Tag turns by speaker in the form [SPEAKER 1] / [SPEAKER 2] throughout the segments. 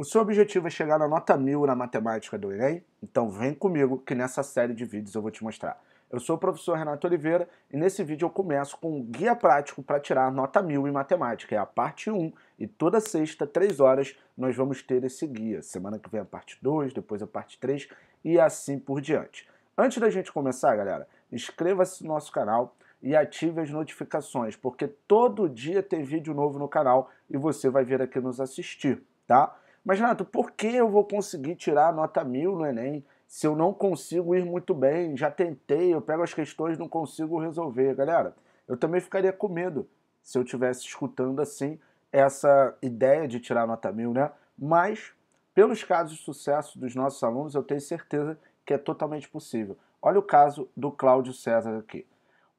[SPEAKER 1] O seu objetivo é chegar na nota mil na matemática do Enem? Então vem comigo que nessa série de vídeos eu vou te mostrar. Eu sou o professor Renato Oliveira e nesse vídeo eu começo com um guia prático para tirar nota mil em matemática, é a parte 1 e toda sexta, 3 horas, nós vamos ter esse guia. Semana que vem a parte 2, depois a parte 3 e assim por diante. Antes da gente começar, galera, inscreva-se no nosso canal, e ative as notificações, porque todo dia tem vídeo novo no canal e você vai vir aqui nos assistir, tá? Mas, Renato, por que eu vou conseguir tirar a nota mil no Enem se eu não consigo ir muito bem? Já tentei, eu pego as questões não consigo resolver. Galera, eu também ficaria com medo se eu estivesse escutando assim essa ideia de tirar a nota mil, né? Mas, pelos casos de sucesso dos nossos alunos, eu tenho certeza que é totalmente possível. Olha o caso do Cláudio César aqui.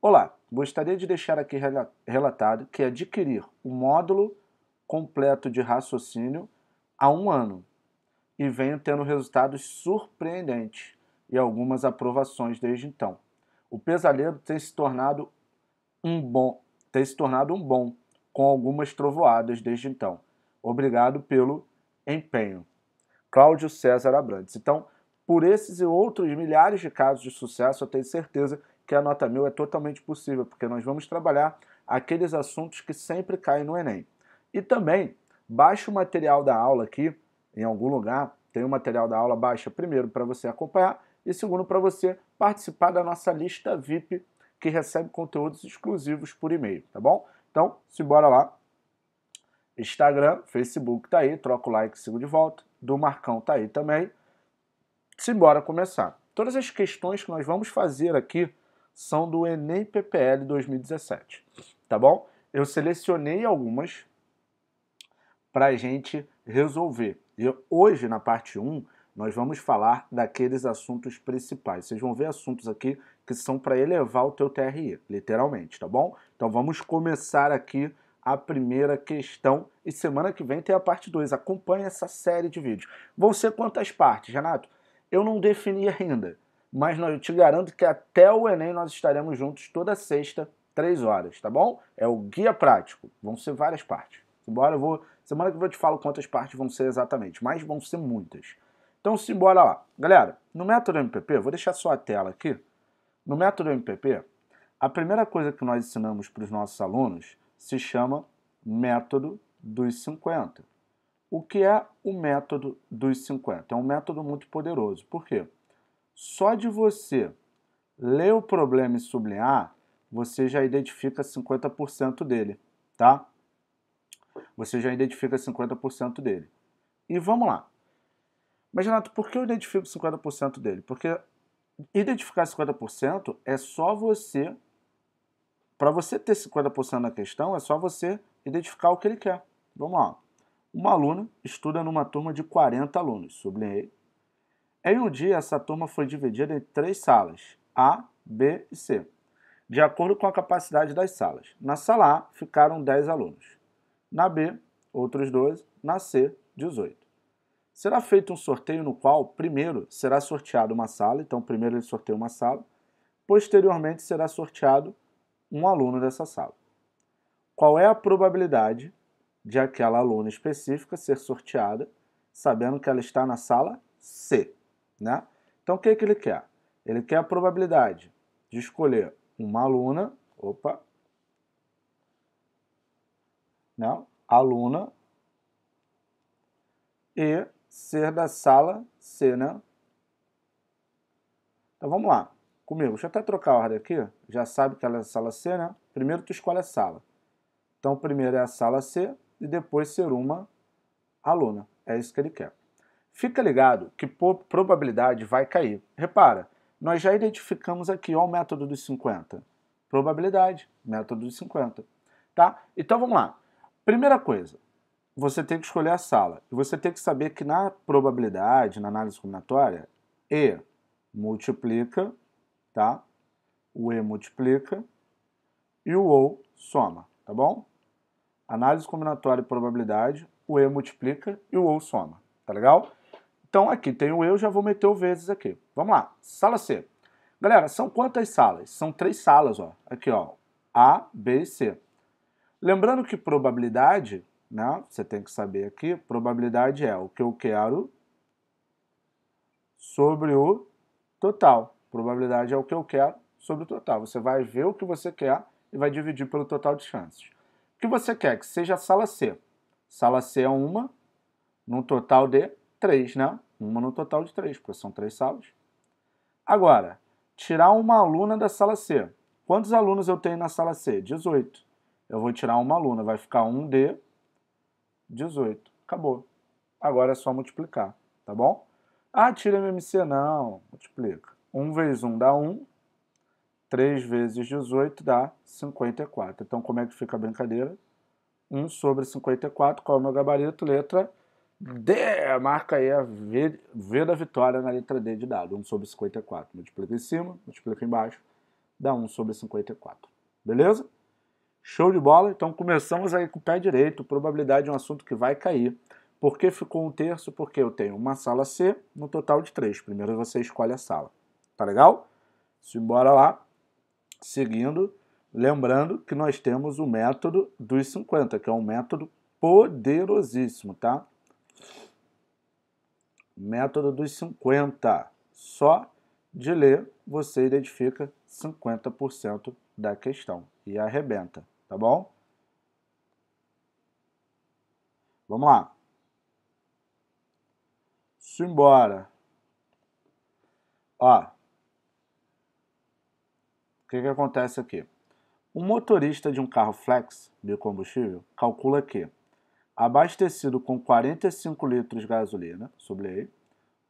[SPEAKER 1] Olá, gostaria de deixar aqui relatado que adquirir o módulo completo de raciocínio há um ano e venho tendo resultados surpreendentes e algumas aprovações desde então. O Pesadelo tem se tornado um bom, tem se tornado um bom com algumas trovoadas desde então. Obrigado pelo empenho. Cláudio César Abrantes. Então, por esses e outros milhares de casos de sucesso, eu tenho certeza que a nota mil é totalmente possível, porque nós vamos trabalhar aqueles assuntos que sempre caem no Enem. E também Baixa o material da aula aqui, em algum lugar, tem o material da aula, baixa primeiro para você acompanhar e segundo para você participar da nossa lista VIP que recebe conteúdos exclusivos por e-mail, tá bom? Então, se bora lá. Instagram, Facebook tá aí, troca o like, sigo de volta. Do Marcão tá aí também. Simbora começar. Todas as questões que nós vamos fazer aqui são do Enem PPL 2017, tá bom? Eu selecionei algumas para a gente resolver. E hoje, na parte 1, nós vamos falar daqueles assuntos principais. Vocês vão ver assuntos aqui que são para elevar o teu TRI, literalmente, tá bom? Então vamos começar aqui a primeira questão e semana que vem tem a parte 2. Acompanhe essa série de vídeos. Vão ser quantas partes, Renato? Eu não defini ainda, mas eu te garanto que até o Enem nós estaremos juntos toda sexta, três horas, tá bom? É o guia prático. Vão ser várias partes. Embora eu vou Semana que vem eu te falo quantas partes vão ser exatamente, mas vão ser muitas. Então simbora lá. Galera, no método MPP, vou deixar só a tela aqui. No método MPP, a primeira coisa que nós ensinamos para os nossos alunos se chama método dos 50. O que é o método dos 50? É um método muito poderoso. Por quê? Só de você ler o problema e sublinhar, você já identifica 50% dele, tá? você já identifica 50% dele. E vamos lá. Mas, Renato, por que eu identifico 50% dele? Porque identificar 50% é só você. Para você ter 50% na questão, é só você identificar o que ele quer. Vamos lá. Uma aluna estuda numa turma de 40 alunos, sublinhei. Em um dia, essa turma foi dividida em três salas, A, B e C, de acordo com a capacidade das salas. Na sala A, ficaram 10 alunos na B, outros 12, na C, 18. Será feito um sorteio no qual, primeiro, será sorteado uma sala, então primeiro ele sorteia uma sala, posteriormente será sorteado um aluno dessa sala. Qual é a probabilidade de aquela aluna específica ser sorteada, sabendo que ela está na sala C, né? Então o que, é que ele quer? Ele quer a probabilidade de escolher uma aluna, opa, né? aluna, e ser da sala C, né? Então vamos lá, comigo. Deixa eu até trocar a ordem aqui. Já sabe que ela é a sala C, né? Primeiro tu escolhe a sala. Então primeiro é a sala C e depois ser uma aluna. É isso que ele quer. Fica ligado que probabilidade vai cair. Repara, nós já identificamos aqui ó, o método dos 50. Probabilidade, método dos 50. Tá? Então vamos lá. Primeira coisa, você tem que escolher a sala. E você tem que saber que na probabilidade, na análise combinatória, E multiplica, tá? O E multiplica e o OU soma, tá bom? Análise combinatória e probabilidade, o E multiplica e o OU soma, tá legal? Então aqui tem o E, eu já vou meter o vezes aqui. Vamos lá, sala C. Galera, são quantas salas? São três salas, ó. Aqui, ó. A, B e C. Lembrando que probabilidade, né, você tem que saber aqui, probabilidade é o que eu quero sobre o total. Probabilidade é o que eu quero sobre o total. Você vai ver o que você quer e vai dividir pelo total de chances. O que você quer? Que seja a sala C. Sala C é uma, num total de três, né? Uma no total de três, porque são três salas. Agora, tirar uma aluna da sala C. Quantos alunos eu tenho na sala C? 18. Eu vou tirar uma aluna, vai ficar 1D, 18. Acabou. Agora é só multiplicar, tá bom? Ah, tira MMC. Não, multiplica. 1 vezes 1 dá 1, 3 vezes 18 dá 54. Então, como é que fica a brincadeira? 1 sobre 54, qual é o meu gabarito? Letra D. Marca aí a v, v, da vitória na letra D de dado. 1 sobre 54. Multiplica em cima, multiplica embaixo, dá 1 sobre 54. Beleza? Show de bola? Então começamos aí com o pé direito. Probabilidade é um assunto que vai cair. Por que ficou um terço? Porque eu tenho uma sala C no total de três. Primeiro você escolhe a sala. Tá legal? Simbora lá. Seguindo, lembrando que nós temos o método dos 50, que é um método poderosíssimo, tá? Método dos 50. Só de ler você identifica 50% da questão e arrebenta, tá bom? Vamos lá. Simbora. Ó. O que, que acontece aqui? O motorista de um carro flex biocombustível calcula que, abastecido com 45 litros de gasolina sobre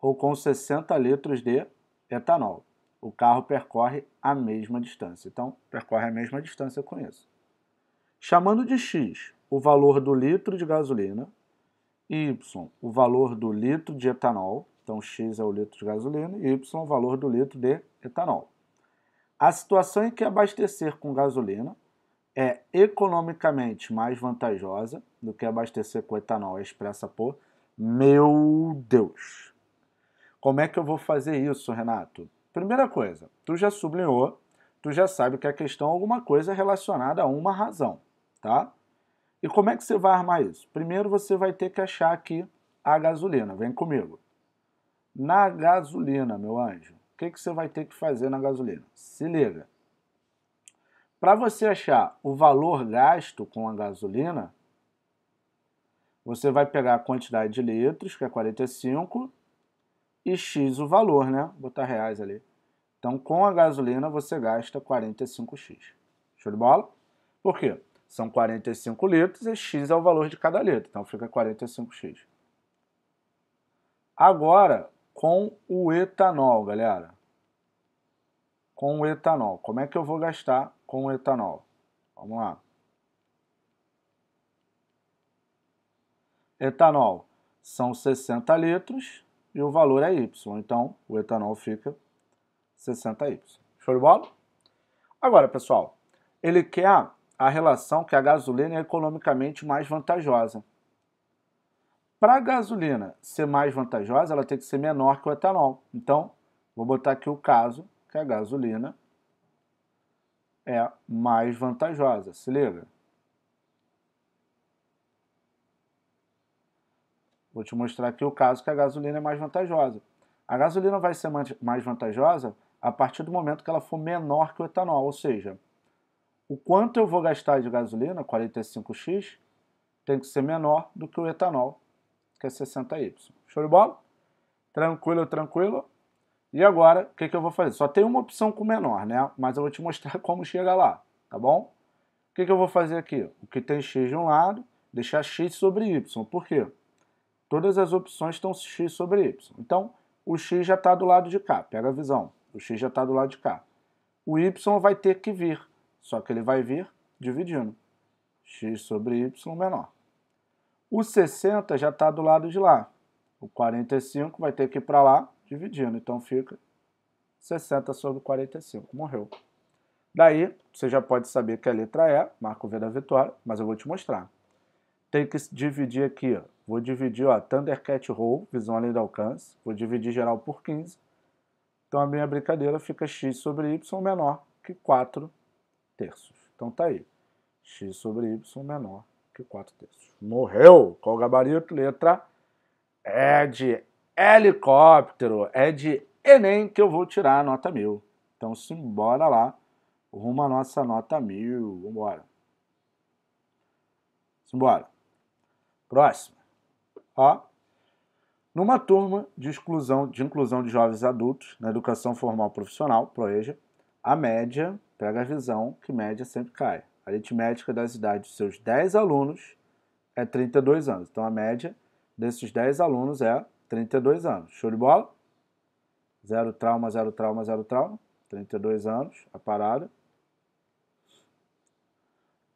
[SPEAKER 1] ou com 60 litros de etanol, o carro percorre a mesma distância. Então, percorre a mesma distância com isso. Chamando de x o valor do litro de gasolina, e y o valor do litro de etanol, então x é o litro de gasolina, e y o valor do litro de etanol. A situação em que abastecer com gasolina é economicamente mais vantajosa do que abastecer com etanol é expressa por meu Deus. Como é que eu vou fazer isso, Renato? Primeira coisa, tu já sublinhou, tu já sabe que a questão é alguma coisa relacionada a uma razão, tá? E como é que você vai armar isso? Primeiro você vai ter que achar aqui a gasolina, vem comigo. Na gasolina, meu anjo, o que, que você vai ter que fazer na gasolina? Se liga. Para você achar o valor gasto com a gasolina, você vai pegar a quantidade de litros, que é 45, e X o valor, né? botar reais ali. Então, com a gasolina, você gasta 45X. Show de bola? Por quê? São 45 litros e X é o valor de cada litro. Então, fica 45X. Agora, com o etanol, galera. Com o etanol. Como é que eu vou gastar com o etanol? Vamos lá. Etanol são 60 litros e o valor é Y. Então, o etanol fica 60Y. Show de bola? Agora, pessoal, ele quer a relação que a gasolina é economicamente mais vantajosa. Para a gasolina ser mais vantajosa, ela tem que ser menor que o etanol. Então, vou botar aqui o caso que a gasolina é mais vantajosa. Se liga. Vou te mostrar aqui o caso que a gasolina é mais vantajosa. A gasolina vai ser mais vantajosa a partir do momento que ela for menor que o etanol, ou seja, o quanto eu vou gastar de gasolina, 45x, tem que ser menor do que o etanol, que é 60y. Show de bola? Tranquilo, tranquilo? E agora, o que, que eu vou fazer? Só tem uma opção com menor, né? Mas eu vou te mostrar como chega lá, tá bom? O que, que eu vou fazer aqui? O que tem x de um lado, deixar x sobre y. Por quê? todas as opções estão x sobre y. Então, o x já está do lado de cá, pega a visão. O x já está do lado de cá. O y vai ter que vir, só que ele vai vir dividindo. x sobre y menor. O 60 já está do lado de lá. O 45 vai ter que ir para lá dividindo. Então fica 60 sobre 45. Morreu. Daí, você já pode saber que a letra é, marca o V da vitória, mas eu vou te mostrar. Tem que dividir aqui ó, Vou dividir, ó, Thundercat Roll, visão além do alcance. Vou dividir geral por 15. Então a minha brincadeira fica x sobre y menor que 4 terços. Então tá aí. x sobre y menor que 4 terços. Morreu! Qual o gabarito? Letra é de helicóptero, é de Enem que eu vou tirar a nota mil. Então simbora lá, rumo à nossa nota mil, vambora. Simbora. Próximo. Ó, numa turma de exclusão de inclusão de jovens adultos na educação formal profissional, PROEJA, a média, pega a visão que média sempre cai. A aritmética das idades dos seus 10 alunos é 32 anos. Então a média desses 10 alunos é 32 anos. Show de bola? Zero trauma, zero trauma, zero trauma. 32 anos, a parada.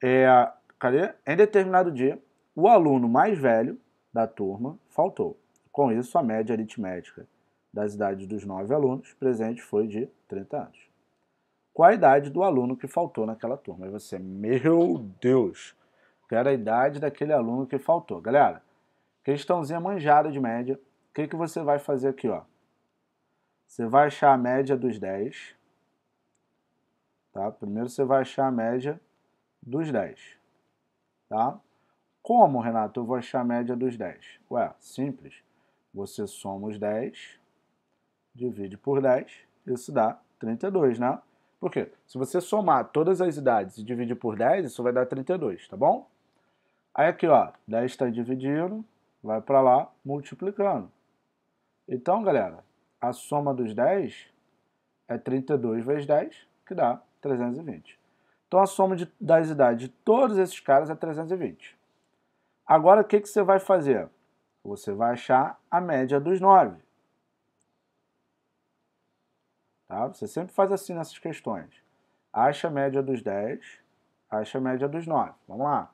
[SPEAKER 1] É, cadê? Em determinado dia, o aluno mais velho da turma faltou. Com isso, a média aritmética das idades dos nove alunos presentes foi de 30 anos. Qual a idade do aluno que faltou naquela turma? E você, meu Deus, era a idade daquele aluno que faltou. Galera, questãozinha manjada de média. O que, que você vai fazer aqui? Ó? Você vai achar a média dos 10. Tá? Primeiro você vai achar a média dos 10. Tá? Como, Renato, eu vou achar a média dos 10? Ué, simples. Você soma os 10, divide por 10, isso dá 32, né? Por quê? Se você somar todas as idades e dividir por 10, isso vai dar 32, tá bom? Aí aqui, ó, 10 está dividindo, vai para lá, multiplicando. Então, galera, a soma dos 10 é 32 vezes 10, que dá 320. Então, a soma de, das idades de todos esses caras é 320. Agora o que, que você vai fazer? Você vai achar a média dos 9. Tá? Você sempre faz assim nessas questões. Acha a média dos 10, acha a média dos 9. Vamos lá.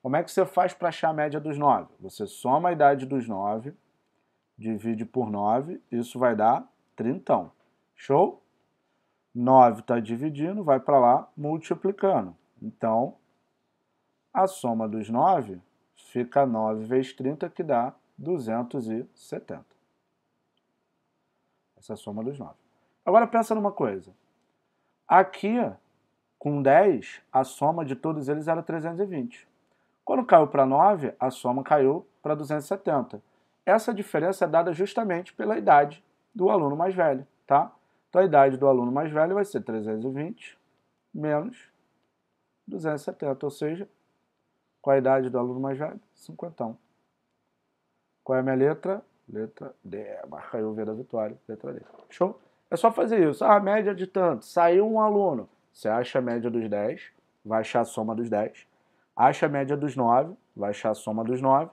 [SPEAKER 1] Como é que você faz para achar a média dos 9? Você soma a idade dos 9, divide por 9, isso vai dar 30. Show? 9 está dividindo, vai para lá multiplicando. Então, a soma dos 9 Fica 9 vezes 30, que dá 270. Essa é a soma dos 9. Agora pensa numa coisa. Aqui, com 10, a soma de todos eles era 320. Quando caiu para 9, a soma caiu para 270. Essa diferença é dada justamente pela idade do aluno mais velho, tá? Então a idade do aluno mais velho vai ser 320 menos 270, ou seja, qual a idade do aluno mais velho? Cinquentão. Qual é a minha letra? Letra D. Marca aí o V da vitória. Letra D. Show? É só fazer isso. Ah, média de tanto. Saiu um aluno. Você acha a média dos 10, vai achar a soma dos 10. Acha a média dos 9, vai achar a soma dos 9.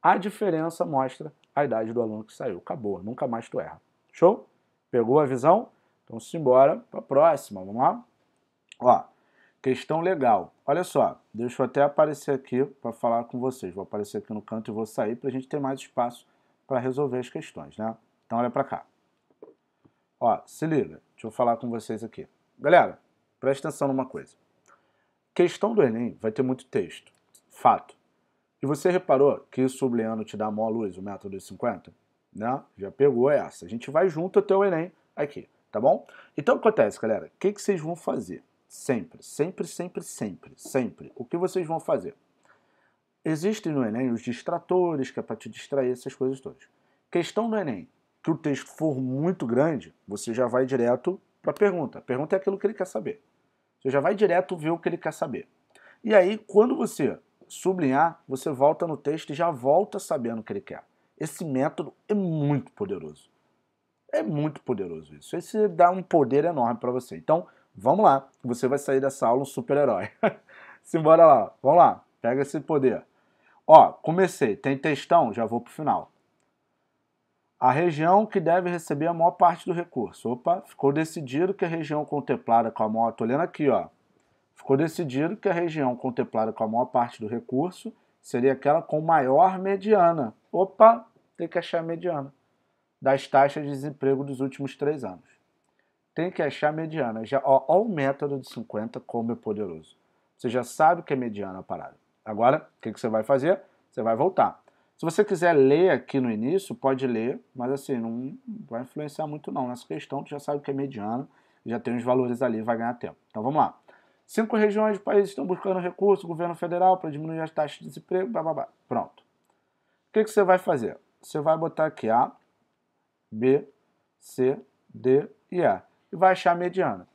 [SPEAKER 1] A diferença mostra a idade do aluno que saiu. Acabou, nunca mais tu erra. Show? Pegou a visão? Então simbora para a próxima, vamos lá? Ó, Questão legal. Olha só, deixa eu até aparecer aqui para falar com vocês. Vou aparecer aqui no canto e vou sair para a gente ter mais espaço para resolver as questões, né? Então olha para cá. Ó, se liga, deixa eu falar com vocês aqui. Galera, presta atenção numa coisa. Questão do Enem vai ter muito texto, fato. E você reparou que isso o Leano te dá a maior luz, o método 50? Né? Já pegou essa. A gente vai junto até o Enem aqui, tá bom? Então o que acontece, galera? O que, que vocês vão fazer? Sempre, sempre, sempre, sempre, sempre. O que vocês vão fazer? Existem no Enem os distratores, que é para te distrair, essas coisas todas. Questão do Enem, que o texto for muito grande, você já vai direto para a pergunta. A pergunta é aquilo que ele quer saber. Você já vai direto ver o que ele quer saber. E aí, quando você sublinhar, você volta no texto e já volta sabendo o que ele quer. Esse método é muito poderoso. É muito poderoso isso. Esse dá um poder enorme para você. Então, Vamos lá, você vai sair dessa aula um super-herói. Simbora lá, vamos lá, pega esse poder. Ó, comecei, tem textão, já vou pro final. A região que deve receber a maior parte do recurso. Opa, ficou decidido que a região contemplada com a maior... Tô lendo aqui, ó. Ficou decidido que a região contemplada com a maior parte do recurso seria aquela com maior mediana. Opa, tem que achar a mediana das taxas de desemprego dos últimos três anos tem que achar a mediana. Já, ó, ó, o método de 50 como é poderoso. Você já sabe que é mediana a parada. Agora, o que, que você vai fazer? Você vai voltar. Se você quiser ler aqui no início, pode ler, mas assim, não vai influenciar muito não nessa questão, você já sabe que é mediana, já tem os valores ali, vai ganhar tempo. Então vamos lá. Cinco regiões do país estão buscando recurso, governo federal, para diminuir as taxas de desemprego, blá, blá, blá. Pronto. O que, que você vai fazer? Você vai botar aqui A, B, C, D e E e vai achar a mediana.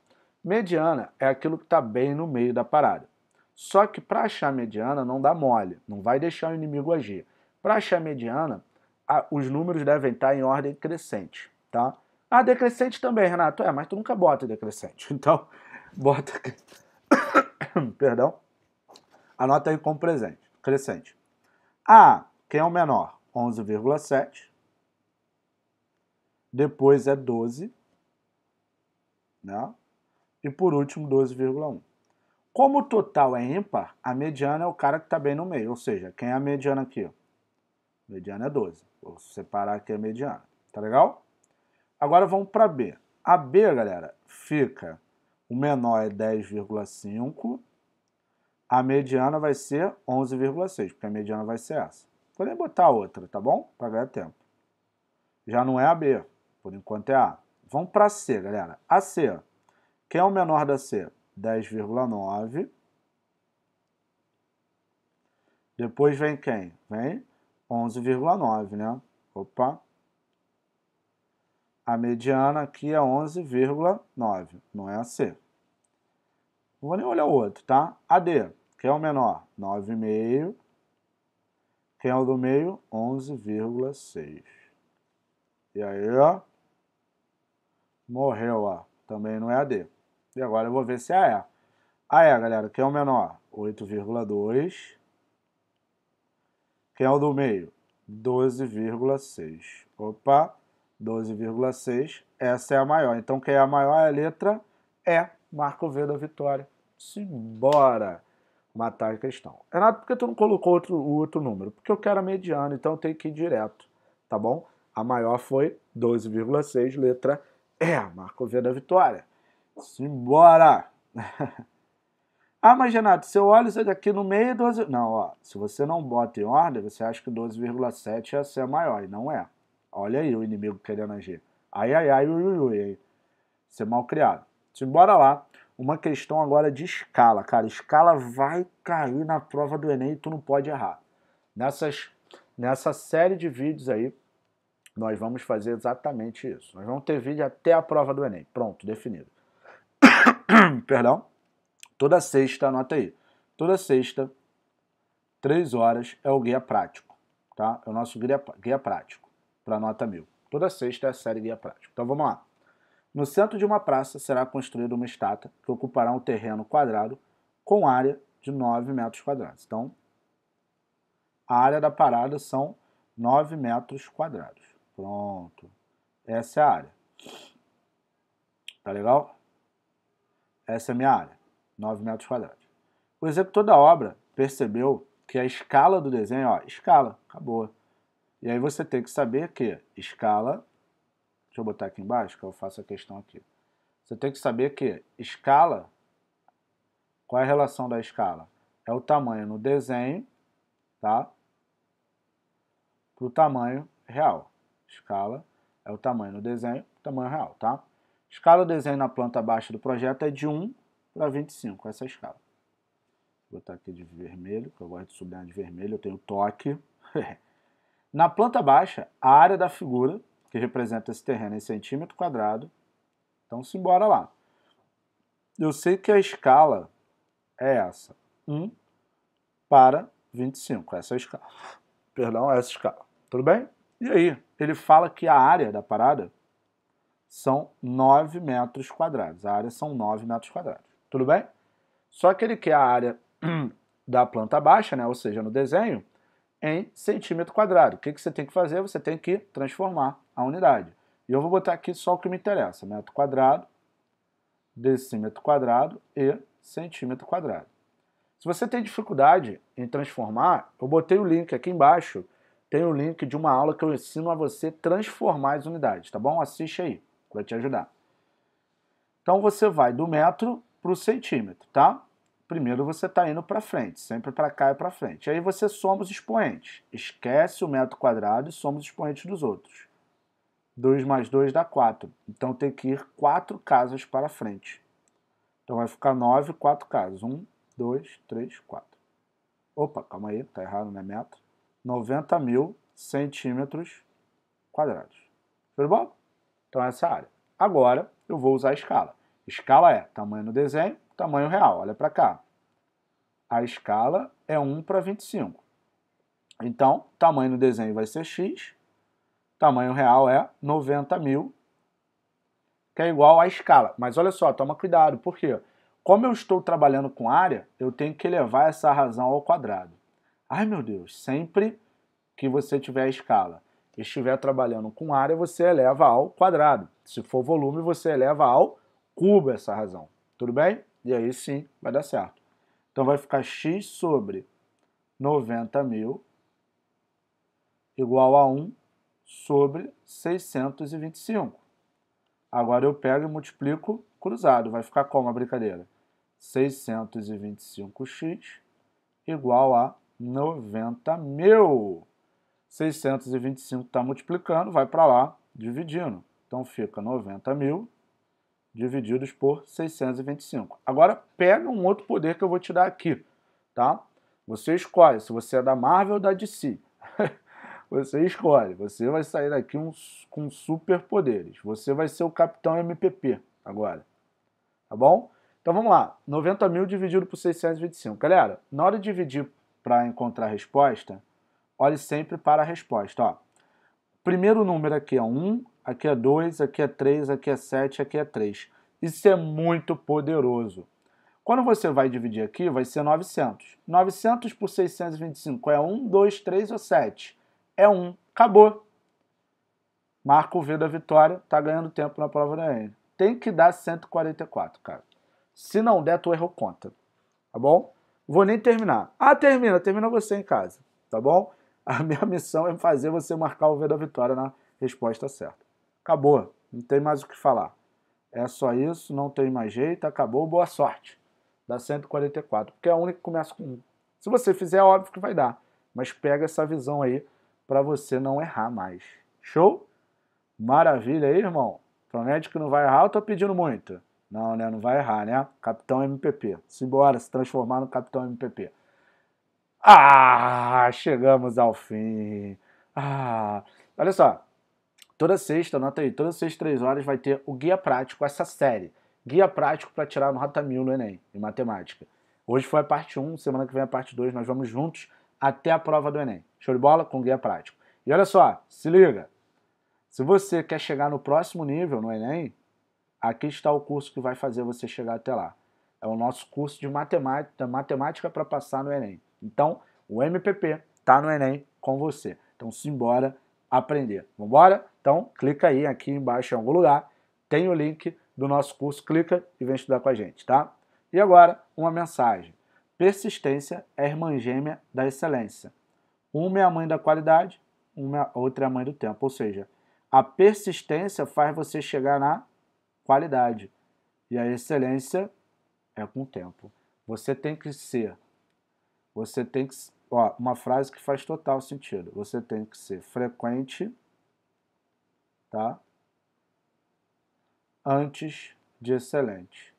[SPEAKER 1] Mediana é aquilo que está bem no meio da parada. Só que para achar a mediana não dá mole, não vai deixar o inimigo agir. Para achar a mediana, a, os números devem estar tá em ordem crescente, tá? Ah, decrescente também, Renato. É, mas tu nunca bota decrescente. Então, bota... Perdão. Anota aí como presente, crescente. A, quem é o menor? 11,7. Depois é 12. Né? E por último, 12,1. Como o total é ímpar, a mediana é o cara que está bem no meio. Ou seja, quem é a mediana aqui? Mediana é 12. Vou separar aqui a mediana. Tá legal? Agora vamos para B. A B, galera, fica... O menor é 10,5. A mediana vai ser 11,6, porque a mediana vai ser essa. Vou nem botar outra, tá bom? Para ganhar tempo. Já não é a B. Por enquanto é A. Vamos para C, galera. A C, quem é o menor da C? 10,9. Depois vem quem? Vem 11,9, né? Opa. A mediana aqui é 11,9, não é a C. Não vou nem olhar o outro, tá? A D, quem é o menor? 9,5. Quem é o do meio? 11,6. E aí, ó. Morreu, ó. Também não é AD. E agora eu vou ver se A é. A é, galera. Quem é o menor? 8,2. Quem é o do meio? 12,6. Opa, 12,6. Essa é a maior. Então, quem é a maior é a letra E. É Marco V da vitória. Simbora! Matar a questão. Renato, por que tu não colocou outro, o outro número? Porque eu quero a mediana, então eu tenho que ir direto, tá bom? A maior foi 12,6, letra E é, Marco V da Vitória. Simbora! ah, mas Renato, se eu olho isso daqui no meio, 12... Não, ó, se você não bota em ordem, você acha que 12,7 ia ser maior, e não é. Olha aí o inimigo querendo agir. Ai, ai, ai, ui, ui, ui, Você é mal criado. Simbora lá. Uma questão agora de escala, cara. Escala vai cair na prova do Enem e tu não pode errar. Nessas, nessa série de vídeos aí, nós vamos fazer exatamente isso. Nós vamos ter vídeo até a prova do Enem. Pronto, definido. Perdão? Toda sexta, anota aí. Toda sexta, três horas, é o guia prático. Tá? É o nosso guia, guia prático para nota mil. Toda sexta é a série guia prático. Então vamos lá. No centro de uma praça será construída uma estátua que ocupará um terreno quadrado com área de 9 metros quadrados. Então, a área da parada são 9 metros quadrados. Pronto. Essa é a área. Tá legal? Essa é a minha área, 9 metros quadrados. O executor da obra percebeu que a escala do desenho, ó, escala, acabou. E aí você tem que saber que escala, deixa eu botar aqui embaixo que eu faço a questão aqui. Você tem que saber que escala, qual é a relação da escala? É o tamanho no desenho, tá? Para o tamanho real. Escala é o tamanho no desenho, tamanho real, tá? Escala do desenho na planta baixa do projeto é de 1 para 25, essa é escala. Vou botar aqui de vermelho, que eu gosto de sublinhar de vermelho, eu tenho toque. na planta baixa, a área da figura, que representa esse terreno em centímetro quadrado, então simbora lá. Eu sei que a escala é essa, 1 para 25, essa é a escala. Perdão, essa é escala. Tudo bem? E aí, ele fala que a área da parada são 9 metros quadrados. A área são 9 metros quadrados. Tudo bem? Só que ele quer a área da planta baixa, né? ou seja, no desenho, em centímetro quadrado. O que, que você tem que fazer? Você tem que transformar a unidade. E eu vou botar aqui só o que me interessa. Metro quadrado, decímetro quadrado e centímetro quadrado. Se você tem dificuldade em transformar, eu botei o link aqui embaixo tem o link de uma aula que eu ensino a você transformar as unidades, tá bom? Assiste aí, vai te ajudar. Então você vai do metro para o centímetro, tá? Primeiro você está indo para frente, sempre para cá e para frente. Aí você soma os expoentes. Esquece o metro quadrado e soma os expoentes dos outros. 2 mais 2 dá 4. Então tem que ir 4 casas para frente. Então vai ficar 9, 4 casas. 1, 2, 3, 4. Opa, calma aí, está errado, não é metro. 90 mil centímetros quadrados. Tudo bom? Então essa é área. Agora eu vou usar a escala. Escala é tamanho no desenho, tamanho real. Olha para cá. A escala é 1 para 25. Então, tamanho no desenho vai ser x, tamanho real é 90 mil, que é igual à escala. Mas olha só, toma cuidado, porque como eu estou trabalhando com área, eu tenho que elevar essa razão ao quadrado. Ai meu Deus, sempre que você tiver a escala estiver trabalhando com área, você eleva ao quadrado. Se for volume, você eleva ao cubo essa razão. Tudo bem? E aí sim vai dar certo. Então vai ficar x sobre 90 mil igual a 1 sobre 625. Agora eu pego e multiplico cruzado. Vai ficar como a brincadeira? 625x igual a 90 mil. 625 está multiplicando, vai para lá, dividindo. Então fica 90 mil divididos por 625. Agora pega um outro poder que eu vou te dar aqui, tá? Você escolhe se você é da Marvel ou da DC. você escolhe. Você vai sair daqui uns, com super poderes. Você vai ser o Capitão MPP agora. Tá bom? Então vamos lá. 90 mil dividido por 625. Galera, na hora de dividir para encontrar a resposta, olhe sempre para a resposta. Ó. Primeiro número aqui é 1, aqui é 2, aqui é 3, aqui é 7, aqui é 3. Isso é muito poderoso. Quando você vai dividir aqui, vai ser 900. 900 por 625 é 1, 2, 3 ou 7? É 1. Acabou. Marca o V da vitória, tá ganhando tempo na prova da N. Tem que dar 144, cara. Se não der, tu errou conta. Tá bom? Vou nem terminar. Ah, termina, termina você em casa, tá bom? A minha missão é fazer você marcar o V da vitória na resposta certa. Acabou, não tem mais o que falar. É só isso, não tem mais jeito, acabou, boa sorte. Dá 144, porque é a única que começa com 1. Se você fizer, é óbvio que vai dar. Mas pega essa visão aí para você não errar mais. Show? Maravilha aí, irmão. Promete que não vai errar, eu tô pedindo muito. Não, né? Não vai errar, né? Capitão MPP. Simbora, se transformar no Capitão MPP. Ah, chegamos ao fim. Ah, olha só. Toda sexta, anota aí, as seis, três horas, vai ter o Guia Prático, essa série. Guia Prático para tirar no Rata Mil no Enem, em matemática. Hoje foi a parte 1, semana que vem a parte 2, nós vamos juntos até a prova do Enem. Show de bola com Guia Prático. E olha só, se liga. Se você quer chegar no próximo nível no Enem, aqui está o curso que vai fazer você chegar até lá. É o nosso curso de matemática, matemática para passar no Enem. Então, o MPP está no Enem com você. Então, simbora aprender. Vamos embora? Então, clica aí aqui embaixo em algum lugar. Tem o link do nosso curso. Clica e vem estudar com a gente, tá? E agora, uma mensagem. Persistência é irmã gêmea da excelência. Uma é a mãe da qualidade, uma é outra é a mãe do tempo. Ou seja, a persistência faz você chegar na qualidade. E a excelência é com o tempo. Você tem que ser. Você tem que. Ó, uma frase que faz total sentido. Você tem que ser frequente, tá? Antes de excelente.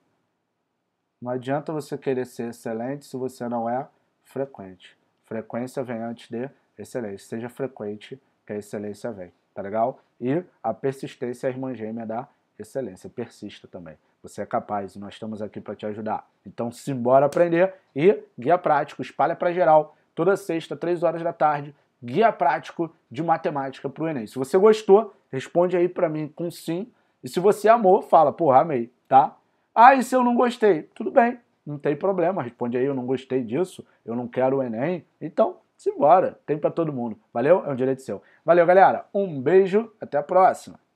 [SPEAKER 1] Não adianta você querer ser excelente se você não é frequente. Frequência vem antes de excelência. Seja frequente que a excelência vem, tá legal? E a persistência é a irmã gêmea da excelência, persista também. Você é capaz e nós estamos aqui para te ajudar. Então, simbora aprender e guia prático, espalha para geral, toda sexta, 3 horas da tarde, guia prático de matemática para o Enem. Se você gostou, responde aí para mim com sim. E se você amou, fala, porra, amei, tá? Ah, e se eu não gostei? Tudo bem, não tem problema. Responde aí, eu não gostei disso, eu não quero o Enem. Então, simbora, tem para todo mundo. Valeu? É um direito seu. Valeu, galera. Um beijo, até a próxima.